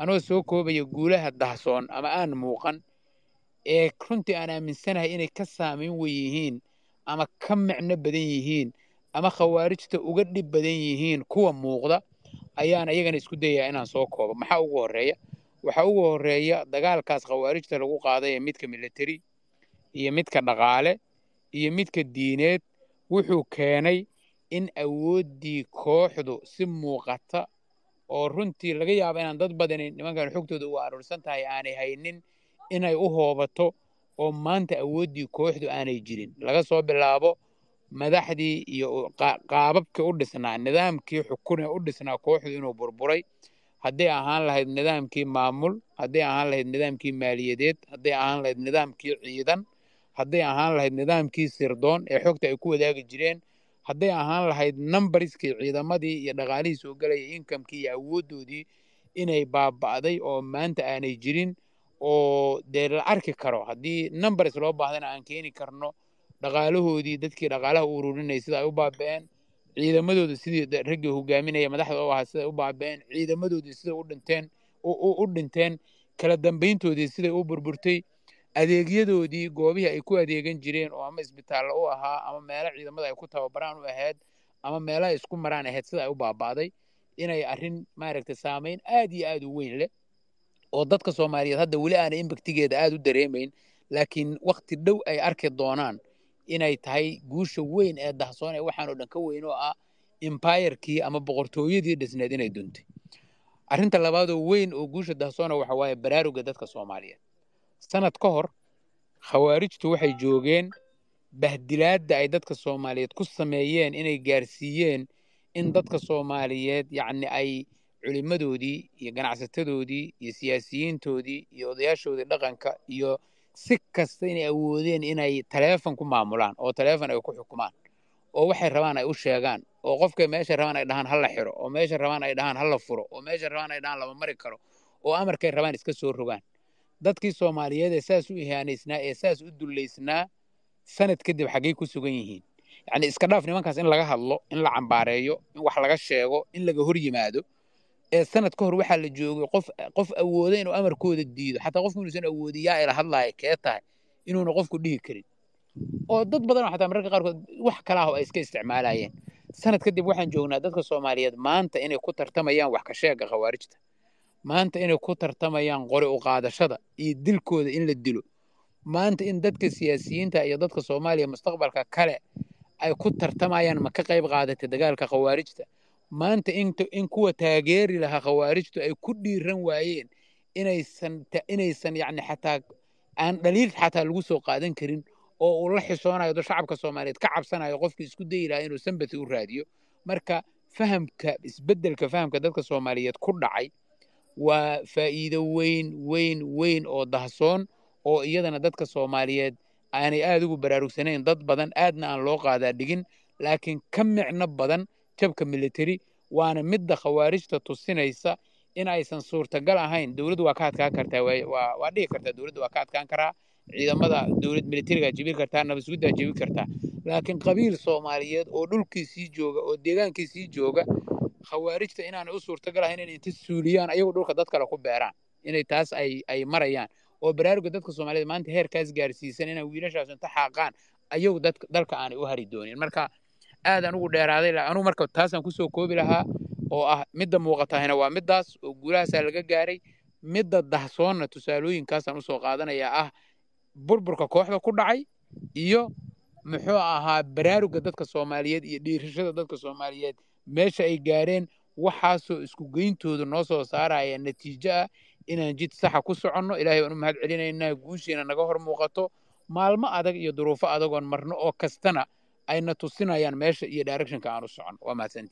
anoo soo koobaya guulaha dahsoon ama aan muuqan ee runtii aan aaminsanahay inay ka saamayn weyn ama ka micno badan yihiin ama khawaarijta uga dhib badan yihiin kuwa muuqda ayaan iyagana isku dayaya inaan soo koobo maxaa ugu horeeya waxaa ugu horeeya dagaalkaas khawaarijta lagu qaaday ee midka milatari iyo midka dhaqaale iyo midka diineed wuxuu keenay in awooddii kooxdu si muuqata oo runtii laga yaaba inaan dad badani nimankan xogtooda u aruursan tahay aanay haynin inay u hoobato oo maanta awooddii kooxdu aanay jirin laga soo bilaabo madaxdii iyo qaababkii u dhisnaa nidaamkii xukun ee u dhisnaa kooxdu inuu burburay hadday ahaan lahayd nidaamkii maamul hadday ahaan lahayd nidaamkii maaliyadeed hadday ahaan lahayd nidaamkii ciidan hadday ahaan lahayd nidaamkii sirdoon ee xogta ay ku wadaagi jireen hadday ahaan lahayd numbariskii ciidamadii iyo dhaqaalihii soo galaya inkamkii iyo awooddoodii inay baaba'day oo maanta aanay jirin oo dee la arki karo haddii numbars loo baahdana aan keeni karno dhaqaalahoodii dadkii dhaqaalaha u ururinay sida ay u baaba'een ciidamadooda sidii raggii hogaaminaya madaxda u ahaa siday u baaba'een ciidamadoodii siday u dhinteen u dhinteen kala dambayntoodii siday u burburtay adeegyadoodii goobihii ay ku adeegan jireen oo ama isbitaallo u ahaa ama meelo ciidamada ay ku tababaraan u ahayd ama meelo ay isku maraan ahayd sida ay u baaba'day inay arrin maaragtay saamayn aad iyo aad u weyn leh oo dadka soomaaliyeed hadda weli aanay imbaktigeeda aad u dareemayn laakiin waqti dhow ay arki doonaan inay tahay guusha weyn ee dahsoon ee waxaan dhan ka weyn oo ah embayarkii ama boqortooyadii dhisneed inay duntay arrinta labaadoo weyn oo guusha dahsoona ah waxa waaye baraaruga dadka soomaaliyeed sanad ka hor khawaarijtu waxay joogeen bahdilaadda ay dadka soomaaliyeed ku sameeyeen inay gaarsiiyeen in dadka soomaaliyeed yacni ay culimmadoodii iyo ganacsatadoodii iyo siyaasiyiintoodii iyo odayaashoodii dhaqanka iyo si kasta inay awoodeen inay taleefon ku maamulaan oo taleefon ay ku xukumaan oo waxay rabaan ay u sheegaan oo qofkay meeshay rabaan ay dhahaan ha la xiro oo meeshay rabaan ay dhahaan ha la furo oo meeshay rabaan ay dhahaan lama mari karo oo amarkay rabaan iska soo rogaan dadkii soomaaliyeed ee saas u ihaanaysnaa ee saas u dullaysnaa sanad kadib xaggay ku sugan yihiin yacni iska dhaaf nimankaas in laga hadlo in la cambaareeyo in wax laga sheego in laga hor yimaado ee sanad ka hor waxaa la joogay qof qof awooda inuu amarkooda diido xataa qofku inuusan awoodin yaa ila hadlaaya kee tahay inuuna qofku dhihi karin oo dad badan oo xataa mararka qaarkood wax kala ah oo ay iska isticmaalayeen sanad kadib waxaan joognaa dadka soomaaliyeed maanta inay ku tartamayaan wax ka sheega khawaarijta maanta inay ku tartamayaan qori u qaadashada iyo dilkooda in la dilo maanta in dadka siyaasiyiinta iyo dadka soomaaliya mustaqbalka kale ay ku tartamayaan ma ka qayb qaadatay dagaalka khawaarijta maanta in kuwa taageeri lahaa khawaarijtu ay ku dhiiran waayeen inaysan yani xataa aan dhaliil xataa lagu soo qaadan karin oo uu la xisoonayo do shacabka soomaaliyeed ka cabsanayo qofkii isku dayi lahaa inuu sambati u raadiyo marka fahamka isbeddelka fahamka dadka soomaaliyeed ku dhacay waa faa'iido weyn weyn weyn oo dahsoon oo iyadana dadka soomaaliyeed aanay aad ugu baraarugsanayn dad badan aadna aan loo qaadaa dhigin laakiin ka micno badan jabka milatari waana midda khawaarijta tusinaysa in aysan suurtagal ahayn dowladdu waa ka adkaan kartaa waa dhigi kartaa dowladdu waa ka adkaan karaa ciidamada dowlad militariga jebin kartaa nabadsugudaa jebin kartaa laakiin qabiil soomaaliyeed oo dhulkii sii jooga oo deegaankiisii jooga khawaarijta inaana u suurtagal ahayn inay inta suuliyaan ayagu dhulka dad kale ku beeraan inay taas ay marayaan oo baraaruga dadka soomaaliyed maanta heerkaas gaarsiisan inay wiilashaas inta xaaqaan ayagu dalka aanay u hari doonin marka aad anugu dheeraaday anugu marka taasaan kusoo koobi lahaa oo ah midda muuqatahina waa middaas oo guulahaasaa laga gaaray midda dahsoonna tusaalooyinkaasaan usoo qaadanaya ah burburka kooxda ku dhacay iyo muxuu ahaa baraaruga dadka soomaaliyeed iyo dhiirashada dadka soomaaliyeed meesha ay gaareen waxaasoo isku geyntooda noo soo saaraya natiijo ah inaan jid saxa ku soconno ilahay baan u mahad celinaynaa guushiina naga hor muuqato maalmo adag iyo duruufo adagoon marno oo kastana ayna tusinayaan meesha iyo directionka aan u soconno waa mahadsanti